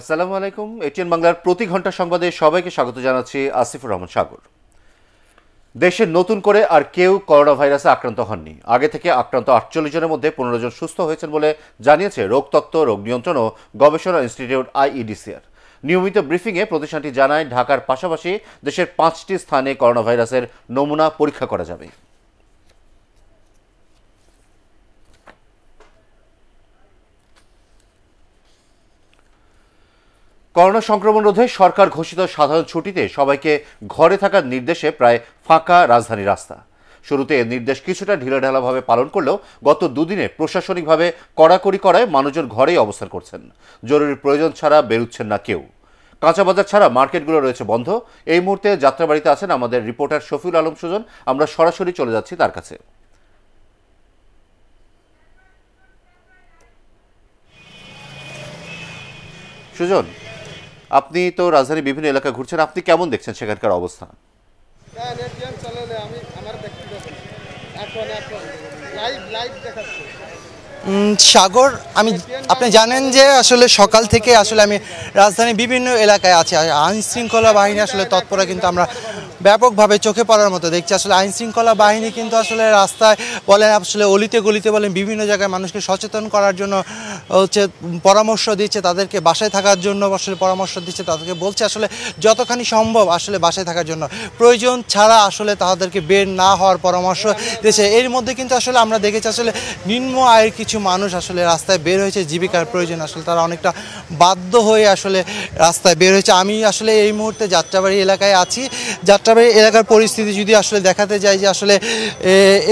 আসসালামু আলাইকুম এটিএন বাংলার প্রতি ঘন্টা সংবাদে সবাইকে স্বাগত জানাচ্ছি আসিফুর রহমান সাগর দেশে নতুন করে আর কেউ করোনা ভাইরাসে আক্রান্ত হননি আগে থেকে আক্রান্ত আটচল্লিশ জনের মধ্যে পনেরো জন সুস্থ হয়েছেন বলে জানিয়েছে রোগতত্ত্ব রোগ নিয়ন্ত্রণ ও গবেষণা ইনস্টিটিউট আইইডিসিআর নিয়মিত ব্রিফিংয়ে প্রতিষ্ঠানটি জানায় ঢাকার পাশাপাশি দেশের পাঁচটি স্থানে করোনা ভাইরাসের নমুনা পরীক্ষা করা যাবে করোনা সংক্রমণ রোধে সরকার ঘোষিত সাধারণ ছুটিতে সবাইকে ঘরে থাকার নির্দেশে প্রায় ফাঁকা রাজধানী রাস্তা শুরুতে এর নির্দেশ কিছুটা ঢিলাঢালাভাবে পালন করলেও গত দুদিনে প্রশাসনিকভাবে কড়াকড়ি করায় মানুষজন ঘরেই অবস্থান করছেন জরুরি প্রয়োজন ছাড়া বেরুচ্ছেন না কেউ কাঁচা বাজার ছাড়া মার্কেটগুলো রয়েছে বন্ধ এই মুহূর্তে যাত্রাবাড়িতে আছেন আমাদের রিপোর্টার শফিউল আলম সুজন আমরা সরাসরি চলে যাচ্ছি তার কাছে সুজন আপনি তো রাজধানীর বিভিন্ন এলাকা ঘুরছেন আপনি কেমন দেখছেন সেখানকার অবস্থা হ্যাঁ, সাগর আমি আপনি জানেন যে আসলে সকাল থেকে আসলে আমি রাজধানীর বিভিন্ন এলাকায় আছি আইনশৃঙ্খলা বাহিনী আসলে তৎপরে কিন্তু আমরা ব্যাপকভাবে চোখে পড়ার মতো দেখছি আসলে আইন শৃঙ্খলা বাহিনী কিন্তু আসলে রাস্তায় বলেন আসলে অলিতে গলিতে বলেন বিভিন্ন জায়গায় মানুষকে সচেতন করার জন্য হচ্ছে পরামর্শ দিচ্ছে তাদেরকে বাসায় থাকার জন্য আসলে পরামর্শ দিচ্ছে তাদেরকে বলছে আসলে যতখানি সম্ভব আসলে বাসায় থাকার জন্য প্রয়োজন ছাড়া আসলে তাদেরকে বের না হওয়ার পরামর্শ দিয়েছে এর মধ্যে কিন্তু আসলে আমরা দেখেছি আসলে নিম্ন আয়ের কিছু মানুষ আসলে রাস্তায় বের হয়েছে জীবিকার প্রয়োজন আসলে তারা অনেকটা বাধ্য হয়ে আসলে রাস্তায় বের হয়েছে আমি আসলে এই মুহূর্তে যাত্রাবাড়ি এলাকায় আছি যাত্রা তবে এলাকার পরিস্থিতি যদি আসলে দেখাতে যাই যে আসলে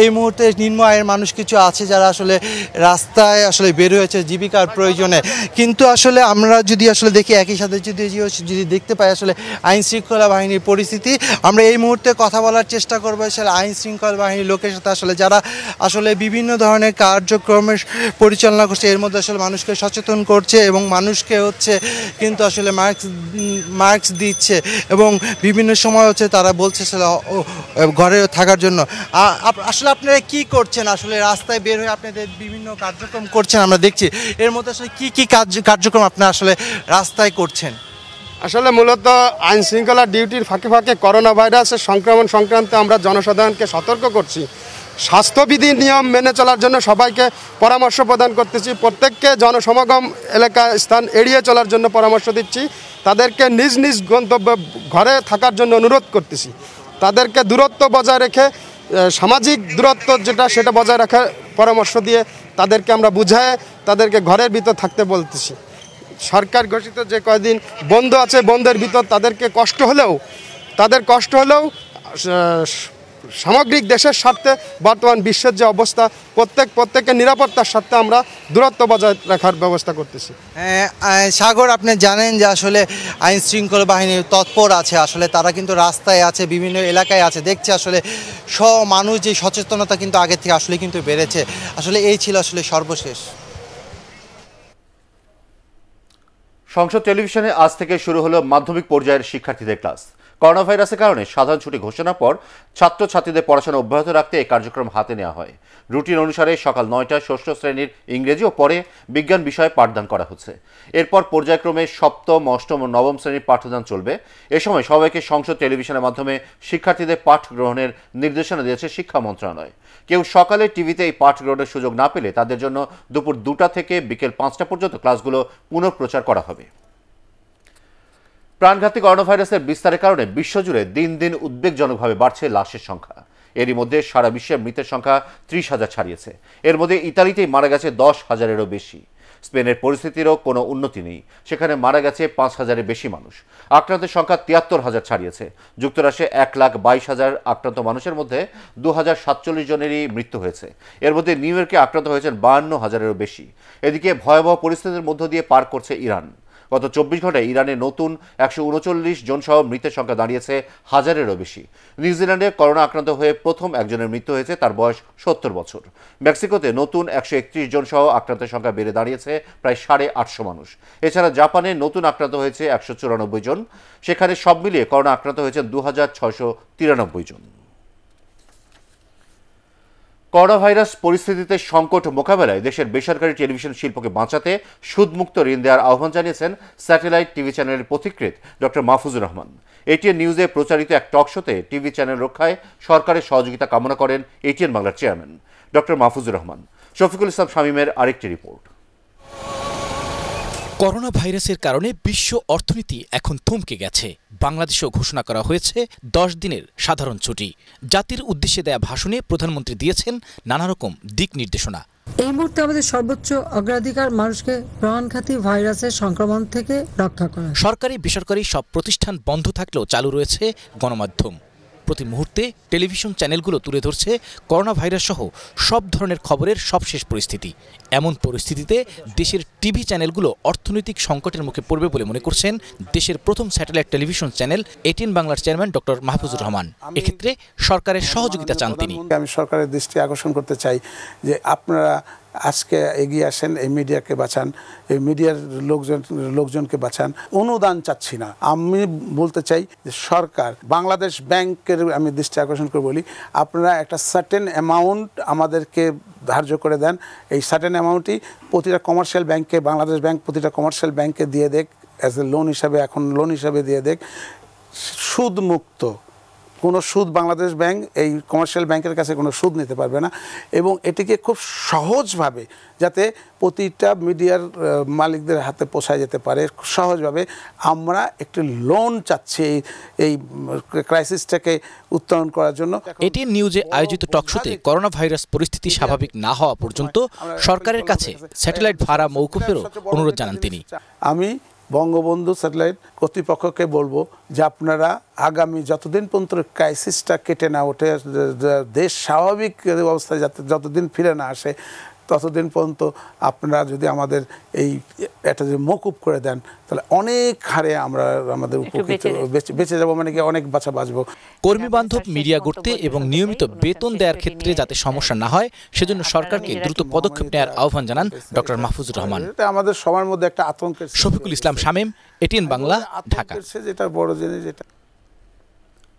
এই মুহূর্তে নিম্ন আয়ের মানুষ কিছু আছে যারা আসলে রাস্তায় আসলে বের হয়েছে জীবিকার প্রয়োজনে কিন্তু আসলে আমরা যদি আসলে দেখি একই সাথে যদি যদি দেখতে পাই আসলে আইন শৃঙ্খলা বাহিনীর পরিস্থিতি আমরা এই মুহূর্তে কথা বলার চেষ্টা করবো আসলে আইন শৃঙ্খলা বাহিনীর লোকের সাথে আসলে যারা আসলে বিভিন্ন ধরনের কার্যক্রমের পরিচালনা করছে এর মধ্যে আসলে মানুষকে সচেতন করছে এবং মানুষকে হচ্ছে কিন্তু আসলে মার্কস মার্কস দিচ্ছে এবং বিভিন্ন সময় হচ্ছে তারা তারা বলছে ঘরে থাকার জন্য আসলে আপনারা কি করছেন আসলে রাস্তায় বের হয়ে আপনাদের বিভিন্ন কার্যক্রম করছেন আমরা দেখছি এর মধ্যে আসলে কি কি কার্যক্রম আপনারা আসলে রাস্তায় করছেন আসলে মূলত আইন শৃঙ্খলা ডিউটির ফাঁকে ফাঁকে করোনা ভাইরাসের সংক্রমণ সংক্রান্ত আমরা জনসাধারণকে সতর্ক করছি স্বাস্থ্যবিধি নিয়ম মেনে চলার জন্য সবাইকে পরামর্শ প্রদান করতেছি প্রত্যেককে জনসমাগম এলাকা স্থান এড়িয়ে চলার জন্য পরামর্শ দিচ্ছি তাদেরকে নিজ নিজ গন্তব্য ঘরে থাকার জন্য অনুরোধ করতেছি তাদেরকে দূরত্ব বজায় রেখে সামাজিক দূরত্ব যেটা সেটা বজায় রাখার পরামর্শ দিয়ে তাদেরকে আমরা বুঝায় তাদেরকে ঘরের ভিতর থাকতে বলতেছি সরকার ঘোষিত যে কয়দিন বন্ধ আছে বন্ধের ভিতর তাদেরকে কষ্ট হলেও তাদের কষ্ট হলেও সামগ্রিক দেশের স্বার্থে বর্তমান বিশ্বের যে অবস্থা প্রত্যেক প্রত্যেককে নিরাপত্তার স্বার্থে আমরা দূরত্ব বজায় রাখার ব্যবস্থা করতেছি হ্যাঁ, সাগর আপনি জানেন যে আসলে আইন শৃঙ্খলা বাহিনীর তৎপর আছে আসলে তারা কিন্তু রাস্তায় আছে বিভিন্ন এলাকায় আছে দেখছে আসলে স মানুষ যে সচেতনতা কিন্তু আগের থেকে আসলে কিন্তু বেড়েছে আসলে এই ছিল আসলে সর্বশেষ সংসদ টেলিভিশনে আজ থেকে শুরু হলো মাধ্যমিক পর্যায়ের শিক্ষার্থীদের ক্লাস করোনা ভাইরাসের কারণে সাধারণ ছুটি ঘোষণার পর ছাত্রছাত্রীদের পড়াশোনা অব্যাহত রাখতে এই কার্যক্রম হাতে নেওয়া হয় রুটিন অনুসারে সকাল নয়টায় ষষ্ঠ শ্রেণীর ইংরেজি ও পরে বিজ্ঞান বিষয়ে পাঠদান করা হচ্ছে এরপর পর্যায়ক্রমে সপ্তম অষ্টম ও নবম শ্রেণীর পাঠদান চলবে এ সময় সবাইকে সংসদ টেলিভিশনের মাধ্যমে শিক্ষার্থীদের পাঠ গ্রহণের নির্দেশনা দিয়েছে শিক্ষা মন্ত্রণালয় কেউ সকালে টিভিতে এই পাঠ গ্রহণের সুযোগ না পেলে তাদের জন্য দুপুর দুটা থেকে বিকেল পাঁচটা পর্যন্ত ক্লাসগুলো পুনঃপ্রচার করা হবে প্রাণঘাতী করোনাভাইরাসের বিস্তারের কারণে বিশ্বজুড়ে দিন দিন উদ্বেগজনকভাবে বাড়ছে লাশের সংখ্যা এরই মধ্যে সারা বিশ্বের মৃতের সংখ্যা ত্রিশ হাজার ছাড়িয়েছে এর মধ্যে ইতালিতেই মারা গেছে দশ হাজারেরও বেশি স্পেনের পরিস্থিতিরও কোনো উন্নতি নেই সেখানে মারা গেছে পাঁচ হাজারের বেশি মানুষ আক্রান্তের সংখ্যা তিয়াত্তর হাজার ছাড়িয়েছে যুক্তরাষ্ট্রে এক লাখ বাইশ হাজার আক্রান্ত মানুষের মধ্যে দু হাজার সাতচল্লিশ জনেরই মৃত্যু হয়েছে এর মধ্যে নিউ ইয়র্কে আক্রান্ত হয়েছেন বায়ান্ন হাজারেরও বেশি এদিকে ভয়াবহ পরিস্থিতির মধ্য দিয়ে পার করছে ইরান গত চব্বিশ ঘন্টায় ইরানে নতুন একশো উনচল্লিশ জনসহ মৃতের সংখ্যা দাঁড়িয়েছে হাজারেরও বেশি নিউজিল্যান্ডে করোনা আক্রান্ত হয়ে প্রথম একজনের মৃত্যু হয়েছে তার বয়স সত্তর বছর মেক্সিকোতে নতুন একশো একত্রিশ জন সহ আক্রান্তের সংখ্যা বেড়ে দাঁড়িয়েছে প্রায় সাড়ে আটশো মানুষ এছাড়া জাপানে নতুন আক্রান্ত হয়েছে একশো চুরানব্বই জন সেখানে সব মিলিয়ে করোনা আক্রান্ত হয়েছে দু হাজার ছয়শো তিরানব্বই জন করোনা ভাইরাস পরিস্থিতিতে সংকট মোকাবেলায় দেশের বেসরকারি টেলিভিশন শিল্পকে বাঁচাতে সুদমুক্ত ঋণ দেওয়ার আহ্বান জানিয়েছেন স্যাটেলাইট টিভি চ্যানেলের পথিকৃত ডক্টর মাহফুজুর রহমান এটিএন নিউজে প্রচারিত এক টক শোতে টিভি চ্যানেল রক্ষায় সরকারের সহযোগিতা কামনা করেন এটিএন বাংলার চেয়ারম্যান ডক্টর মাহফুজুর রহমান শফিকুল ইসলাম শামীমের আরেকটি রিপোর্ট করোনা ভাইরাসের কারণে বিশ্ব অর্থনীতি এখন থমকে গেছে বাংলাদেশেও ঘোষণা করা হয়েছে দশ দিনের সাধারণ ছুটি জাতির উদ্দেশ্যে দেয়া ভাষণে প্রধানমন্ত্রী দিয়েছেন নানা রকম দিক নির্দেশনা এই মুহূর্তে আমাদের সর্বোচ্চ অগ্রাধিকার মানুষকে প্রাণঘাতী ভাইরাসের সংক্রমণ থেকে রক্ষা করা সরকারি বেসরকারি সব প্রতিষ্ঠান বন্ধ থাকলেও চালু রয়েছে গণমাধ্যম প্রতি মুহূর্তে টেলিভিশন চ্যানেলগুলো তুলে ধরছে করোনা ভাইরাস সহ সব ধরনের খবরের সবশেষ পরিস্থিতি এমন পরিস্থিতিতে দেশের টিভি চ্যানেলগুলো অর্থনৈতিক সংকটের মুখে পড়বে বলে মনে করছেন দেশের প্রথম স্যাটেলাইট টেলিভিশন চ্যানেল এটিএন বাংলার চেয়ারম্যান ডক্টর মাহফুজুর রহমান এক্ষেত্রে সরকারের সহযোগিতা চান তিনি আমি সরকারের দৃষ্টি আকর্ষণ করতে চাই যে আপনারা আজকে এগিয়ে আসেন এই মিডিয়াকে বাঁচান এই মিডিয়ার লোকজন লোকজনকে বাঁচান অনুদান চাচ্ছি না আমি বলতে চাই যে সরকার বাংলাদেশ ব্যাংকের আমি দৃষ্টি আকর্ষণ করে বলি আপনারা একটা সার্টেন অ্যামাউন্ট আমাদেরকে ধার্য করে দেন এই সার্টেন অ্যামাউন্টই প্রতিটা কমার্শিয়াল ব্যাংকে বাংলাদেশ ব্যাংক প্রতিটা কমার্শিয়াল ব্যাংকে দিয়ে দেখ অ্যাজ এ লোন হিসাবে এখন লোন হিসাবে দিয়ে দেখ সুদমুক্ত কোনো সুদ বাংলাদেশ ব্যাংক এই কমার্শিয়াল ব্যাংকের কাছে কোনো সুদ নিতে পারবে না এবং এটিকে খুব সহজভাবে যাতে প্রতিটা মিডিয়ার মালিকদের হাতে পোষায় যেতে পারে সহজভাবে আমরা একটি লোন চাচ্ছি এই এই ক্রাইসিসটাকে উত্তরণ করার জন্য এটিএন নিউজে আয়োজিত টকশোতে করোনা ভাইরাস পরিস্থিতি স্বাভাবিক না হওয়া পর্যন্ত সরকারের কাছে স্যাটেলাইট ভাড়া মৌকুফেরও অনুরোধ জানান তিনি আমি বঙ্গবন্ধু স্যাটেলাইট কর্তৃপক্ষকে বলবো যে আপনারা আগামী যতদিন পর্যন্ত ক্রাইসিসটা কেটে না ওঠে দেশ স্বাভাবিক অবস্থায় যাতে যতদিন ফিরে না আসে ততদিন পর্যন্ত আপনারা যদি আমাদের এই এটা যদি মকুব করে দেন তাহলে অনেক হারে আমরা আমাদের উপকৃত বেঁচে যাবো মানে কি অনেক বাঁচা বাঁচবো কর্মী বান্ধব মিডিয়া গড়তে এবং নিয়মিত বেতন দেওয়ার ক্ষেত্রে যাতে সমস্যা না হয় সেজন্য সরকারকে দ্রুত পদক্ষেপ নেওয়ার আহ্বান জানান ডক্টর মাহফুজুর রহমান আমাদের সবার মধ্যে একটা আতঙ্কের শফিকুল ইসলাম শামীম এটিএন মানে বাংলা ঢাকা যেটা বড় জিনিস যেটা